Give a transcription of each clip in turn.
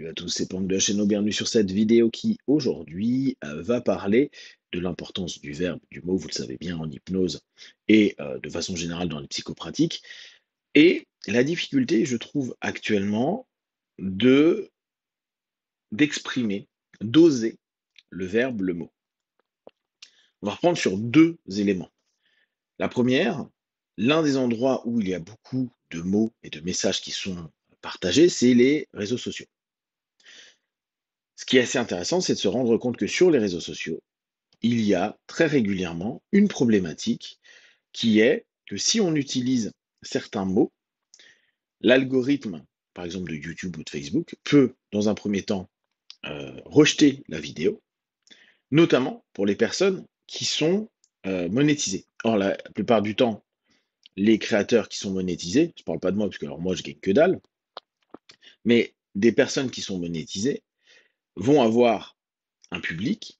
Salut à tous, c'est de de chaîne. bienvenue sur cette vidéo qui aujourd'hui euh, va parler de l'importance du verbe, du mot, vous le savez bien, en hypnose et euh, de façon générale dans les psychopratiques. Et la difficulté, je trouve actuellement, de d'exprimer, d'oser le verbe, le mot. On va reprendre sur deux éléments. La première, l'un des endroits où il y a beaucoup de mots et de messages qui sont partagés, c'est les réseaux sociaux. Ce qui est assez intéressant, c'est de se rendre compte que sur les réseaux sociaux, il y a très régulièrement une problématique qui est que si on utilise certains mots, l'algorithme, par exemple de YouTube ou de Facebook, peut, dans un premier temps, euh, rejeter la vidéo, notamment pour les personnes qui sont euh, monétisées. Or, la plupart du temps, les créateurs qui sont monétisés, je ne parle pas de moi parce que alors moi je gagne que dalle, mais des personnes qui sont monétisées vont avoir un public,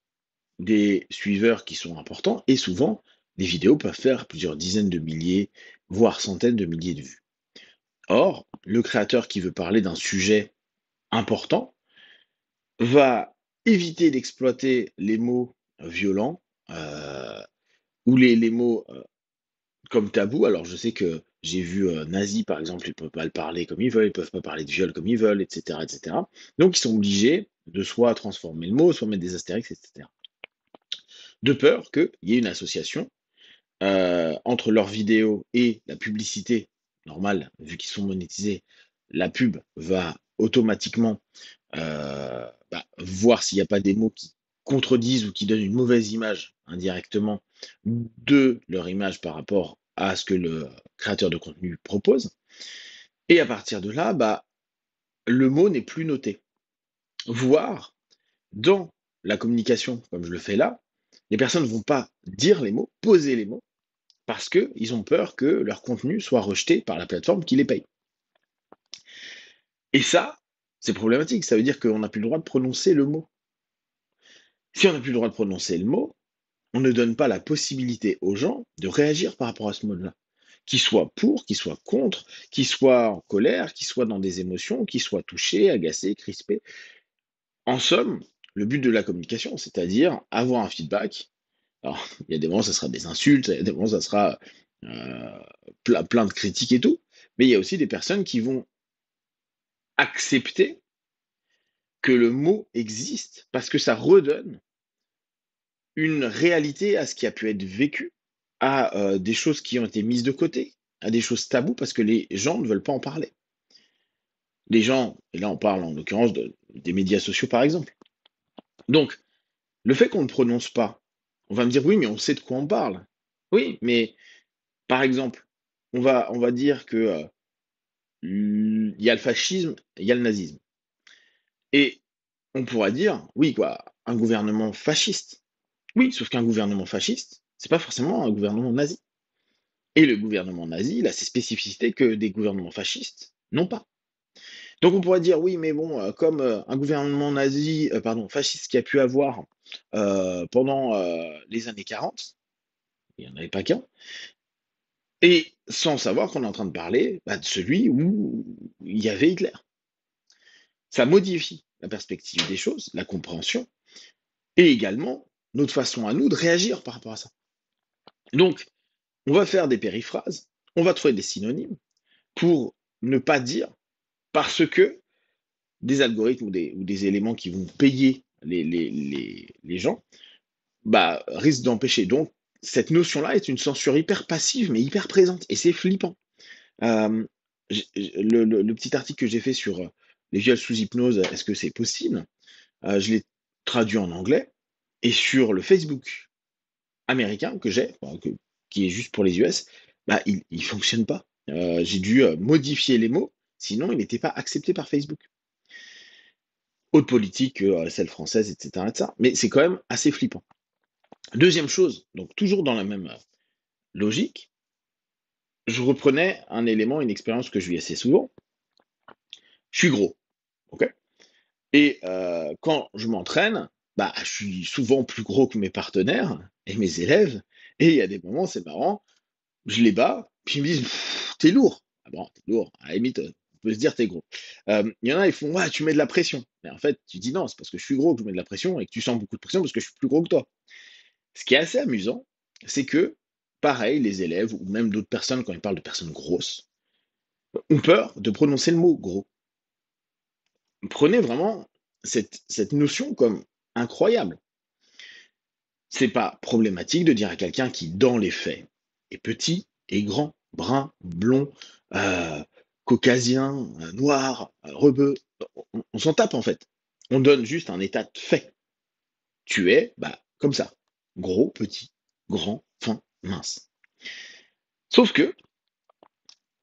des suiveurs qui sont importants, et souvent, les vidéos peuvent faire plusieurs dizaines de milliers, voire centaines de milliers de vues. Or, le créateur qui veut parler d'un sujet important va éviter d'exploiter les mots euh, violents euh, ou les, mots euh, comme tabou. Alors, je sais que j'ai vu nazi, par exemple, ils ne peuvent pas le parler comme ils veulent, ils ne peuvent pas parler de viol comme ils veulent, etc., etc. Donc, ils sont obligés de soit transformer le mot, soit mettre des astérix, etc. De peur qu'il y ait une association euh, entre leur vidéo et la publicité normale, vu qu'ils sont monétisés, la pub va automatiquement euh, bah, voir s'il n'y a pas des mots qui contredisent ou qui donnent une mauvaise image indirectement de leur image par rapport à ce que le créateur de contenu propose. Et à partir de là, bah, le mot n'est plus noté voir dans la communication, comme je le fais là, les personnes ne vont pas dire les mots, poser les mots, parce qu'ils ont peur que leur contenu soit rejeté par la plateforme qui les paye. Et ça, c'est problématique. Ça veut dire qu'on n'a plus le droit de prononcer le mot. Si on n'a plus le droit de prononcer le mot, on ne donne pas la possibilité aux gens de réagir par rapport à ce mot là Qu'ils soient pour, qu'ils soient contre, qu'ils soient en colère, qu'ils soient dans des émotions, qu'ils soient touchés, agacés, crispés. En somme, le but de la communication, c'est-à-dire avoir un feedback. Alors, il y a des moments, ça sera des insultes, il y a des moments, ça sera euh, plein, de critiques et tout, mais il y a aussi des personnes qui vont accepter que le mot existe parce que ça redonne une réalité à ce qui a pu être vécu, à euh, des choses qui ont été mises de côté, à des choses taboues parce que les gens ne veulent pas en parler. Les gens, et là on parle en l'occurrence de des médias sociaux par exemple. Donc, le fait qu'on ne prononce pas, on va me dire oui, mais on sait de quoi on parle. Oui, mais par exemple, on va, on va dire que euh, il y a le fascisme, il y a le nazisme. Et on pourra dire, oui, quoi, un gouvernement fasciste. Oui, sauf qu'un gouvernement fasciste, c'est pas forcément un gouvernement nazi. Et le gouvernement nazi, il a ses spécificités que des gouvernements fascistes n'ont pas. Donc on pourrait dire oui, mais bon, euh, comme euh, un gouvernement nazi, euh, pardon, fasciste qui a pu avoir pendant les années 40, il n'y en avait pas qu'un, et sans savoir qu'on est en train de parler bah, de celui où il y avait Hitler. Ça modifie la perspective des choses, la compréhension, et également notre façon à nous de réagir par rapport à ça. Donc, on va faire des périphrases, on va trouver des synonymes pour ne pas dire parce que des algorithmes ou des, éléments qui vont payer les, les, gens bah, risquent d'empêcher. Donc, cette notion-là est une censure hyper passive, mais hyper présente, et c'est flippant. Euh, le, petit article que j'ai fait sur euh, les viols sous hypnose, est-ce que c'est possible euh, Je l'ai traduit en anglais, et sur le Facebook américain que j'ai, qui est juste pour les US, bah, il ne fonctionne pas. j'ai dû modifier les mots Sinon, il n'était pas accepté par Facebook. Autre politique celle euh, française, etc., Mais c'est quand même assez flippant. Deuxième chose, donc toujours dans la même euh, logique, je reprenais un élément, une expérience que je vis assez souvent. Je suis gros, ok Et euh, quand je m'entraîne, bah, je suis souvent plus gros que mes partenaires et mes élèves. Et il y a des moments, c'est marrant, je les bats, puis ils me disent, t'es lourd. Ah bon, t'es lourd, à peut se dire t'es gros. Euh, il y en a, ils font ouais, tu mets de la pression. Mais en fait, tu dis non, c'est parce que je suis gros que je mets de la pression et que tu sens beaucoup de pression parce que je suis plus gros que toi. Ce qui est assez amusant, c'est que, pareil, les élèves ou même d'autres personnes, quand ils parlent de personnes grosses, ont peur de prononcer le mot gros. Prenez vraiment cette, notion comme incroyable. C'est pas problématique de dire à quelqu'un qui, dans les faits, est petit, et grand, brun, blond, euh, caucasien, euh, noir, euh, rebeu. On, s'en tape en fait. On donne juste un état de fait. Tu es bah, comme ça. Gros, petit, grand, fin, mince. Sauf que,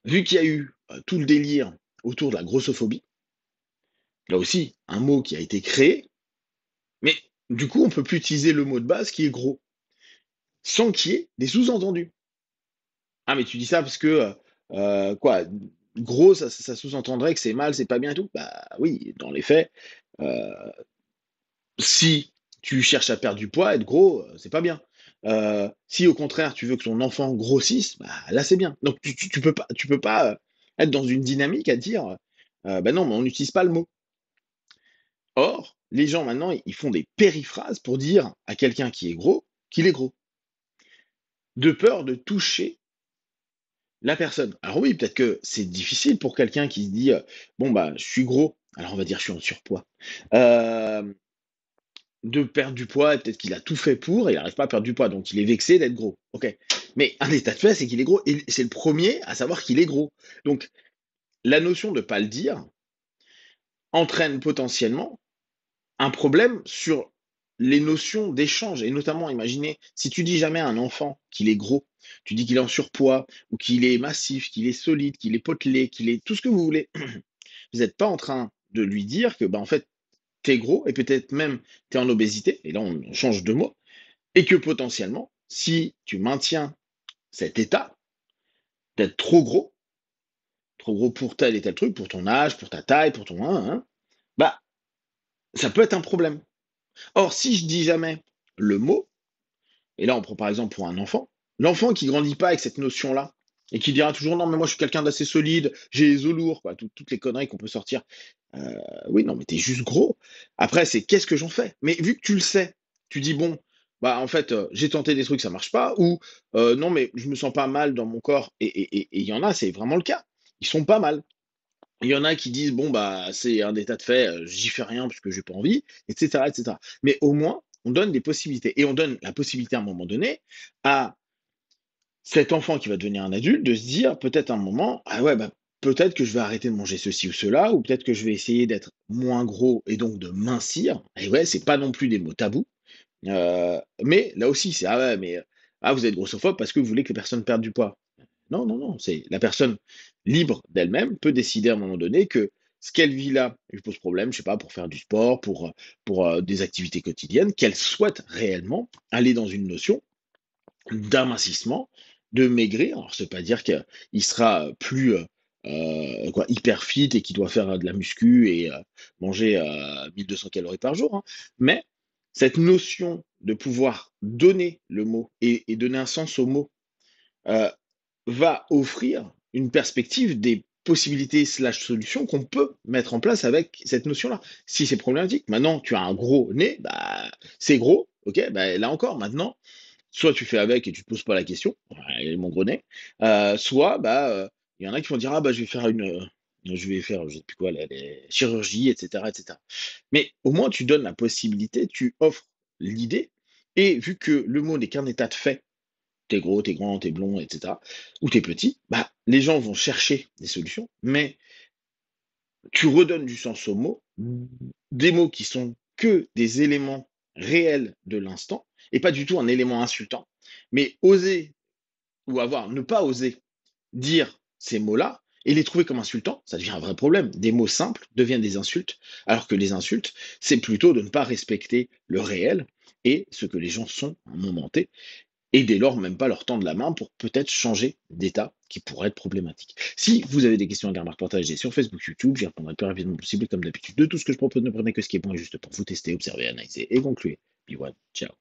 vu qu'il y a eu euh, tout le délire autour de la grossophobie, là aussi, un mot qui a été créé, mais du coup, on ne peut plus utiliser le mot de base qui est gros, sans qu'il y ait des sous-entendus. Ah, mais tu dis ça parce que, quoi, gros, ça, sous-entendrait que c'est mal, c'est pas bien et tout. Bah oui, dans les faits, euh, si tu cherches à perdre du poids, être gros, euh, c'est pas bien. Euh, si au contraire tu veux que ton enfant grossisse, bah, là c'est bien. Donc tu, peux pas, tu peux pas être dans une dynamique à dire, ben bah non, on n'utilise pas le mot. Or, les gens maintenant, ils font des périphrases pour dire à quelqu'un qui est gros qu'il est gros, de peur de toucher la personne. Alors oui, peut-être que c'est difficile pour quelqu'un qui se dit euh, bon bah je suis gros, alors on va dire je suis en surpoids. Euh, de perdre du poids, peut-être qu'il a tout fait pour, et il n'arrive pas à perdre du poids, donc il est vexé d'être gros. Ok. Mais un état de fait, c'est qu'il est gros, et c'est le premier à savoir qu'il est gros. Donc la notion de pas le dire entraîne potentiellement un problème sur les notions d'échange, et notamment, imaginez, si tu dis jamais à un enfant qu'il est gros, tu dis qu'il est en surpoids ou qu'il est massif, qu'il est solide, qu'il est potelé, qu'il est tout ce que vous voulez, vous n'êtes pas en train de lui dire que, bah, en fait, tu es gros et peut-être même tu es en obésité, et là on change de mot, et que potentiellement, si tu maintiens cet état d'être trop gros, trop gros pour tel et tel truc, pour ton âge, pour ta taille, pour ton 1, hein, hein, bah, ça peut être un problème. Or, si je dis jamais le mot, et là on prend par exemple pour un enfant, L'enfant qui grandit pas avec cette notion-là et qui dira toujours non mais moi je suis quelqu'un d'assez solide, j'ai les os lourds, toutes les conneries qu'on peut sortir. Euh, oui non mais t'es juste gros. Après c'est qu'est-ce que j'en fais Mais vu que tu le sais, tu dis bon bah en fait euh, j'ai tenté des trucs ça marche pas ou euh, non mais je me sens pas mal dans mon corps et il y en a c'est vraiment le cas. Ils sont pas mal. Il y en a qui disent bon bah c'est un état de fait, j'y fais rien parce que j'ai pas envie, etc etc. Mais au moins on donne des possibilités et on donne la possibilité à un moment donné à cet enfant qui va devenir un adulte de se dire peut-être un moment, ah ouais, bah, peut-être que je vais arrêter de manger ceci ou cela, ou peut-être que je vais essayer d'être moins gros et donc de mincir. Et ouais, c'est pas non plus des mots tabous. Euh, mais là aussi, c'est ah ouais, mais ah, vous êtes grossophobe parce que vous voulez que les personnes perdent du poids. Non, non, non, c'est la personne libre d'elle-même peut décider à un moment donné que ce qu'elle vit là je pose problème, je sais pas, pour faire du sport, pour, pour euh, des activités quotidiennes, qu'elle souhaite réellement aller dans une notion d'amincissement de maigrir. Alors, ça pas dire qu'il sera plus euh, euh, quoi, hyper fit et qu'il doit faire euh, de la muscu et manger 1200 calories par jour. Hein. Mais cette notion de pouvoir donner le mot et, donner un sens au mot va offrir une perspective des possibilités slash solutions qu'on peut mettre en place avec cette notion-là. Si c'est problématique, maintenant tu as un gros nez, bah, c'est gros, ok, bah, là encore, maintenant soit tu fais avec et tu te poses pas la question, mon gros nez, soit bah euh, il y en a qui vont dire ah bah je vais faire une euh, je vais faire, je sais plus quoi, etc., etc. Mais au moins, tu donnes la possibilité, tu offres l'idée, et vu que le mot n'est qu'un état de fait, t'es gros, t'es grand, t'es blond, etc., ou t'es petit, bah, les gens vont chercher des solutions, mais tu redonnes du sens aux mots, des mots qui sont que des éléments réel de l'instant et pas du tout un élément insultant. Mais oser ou avoir, ne pas oser dire ces mots-là et les trouver comme insultants, ça devient un vrai problème. Des mots simples deviennent des insultes, alors que les insultes, c'est plutôt de ne pas respecter le réel et ce que les gens sont à un moment T et dès lors même pas leur tendre la main pour peut-être changer d'état qui pourrait être problématique. Si vous avez des questions à partage partagez sur Facebook, YouTube, j'y répondrai le plus rapidement possible comme d'habitude. De tout ce que je propose, ne prenez que ce qui est bon et juste pour vous tester, observer, analyser et conclure. Be one, ciao.